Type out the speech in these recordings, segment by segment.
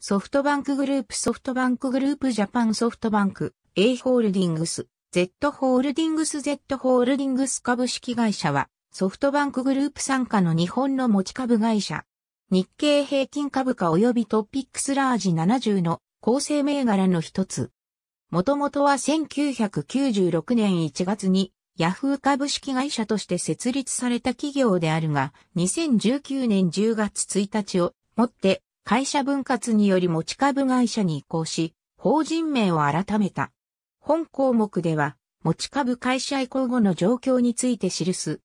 ソフトバンクグループソフトバンクグループジャパンソフトバンク A ホールディングス Z ホールディングス Z ホールディングス株式会社はソフトバンクグループ傘下の日本の持ち株会社日経平均株価及びトピックスラージ70の構成銘柄の一つ。もともとは1996年1月にヤフー株式会社として設立された企業であるが、2019年10月1日をもって会社分割により持ち株会社に移行し、法人名を改めた。本項目では、持ち株会社移行後の状況について記す。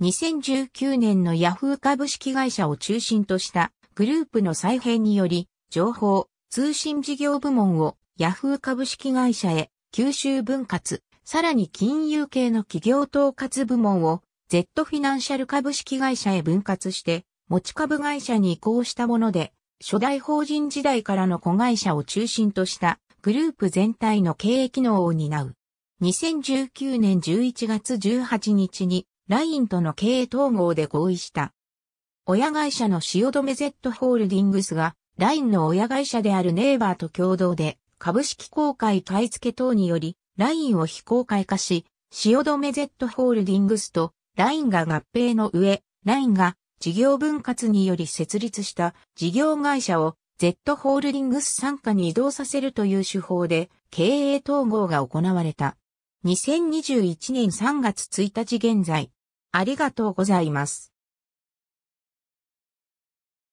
2019年のヤフー株式会社を中心としたグループの再編により、情報、通信事業部門をヤフー株式会社へ吸収分割、さらに金融系の企業統括部門を Z フィナンシャル株式会社へ分割して持ち株会社に移行したもので、初代法人時代からの子会社を中心としたグループ全体の経営機能を担う。2019年11月18日に LINE との経営統合で合意した。親会社の塩止め Z ホールディングスが LINE の親会社であるネイバーと共同で株式公開買い付け等により LINE を非公開化し、塩止め Z ホールディングスと LINE が合併の上、LINE が事業分割により設立した事業会社を Z ホールディングス参加に移動させるという手法で経営統合が行われた。2021年3月1日現在、ありがとうございます。